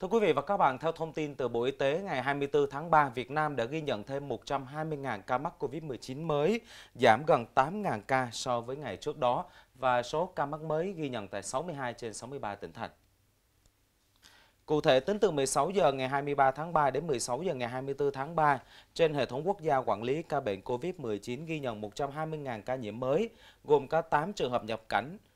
Thưa quý vị và các bạn, theo thông tin từ Bộ Y tế ngày 24 tháng 3, Việt Nam đã ghi nhận thêm 120.000 ca mắc COVID-19 mới, giảm gần 8.000 ca so với ngày trước đó và số ca mắc mới ghi nhận tại 62 trên 63 tỉnh thành. Cụ thể, tính từ 16 giờ ngày 23 tháng 3 đến 16 giờ ngày 24 tháng 3, trên hệ thống quốc gia quản lý ca bệnh COVID-19 ghi nhận 120.000 ca nhiễm mới, gồm có 8 trường hợp nhập cảnh,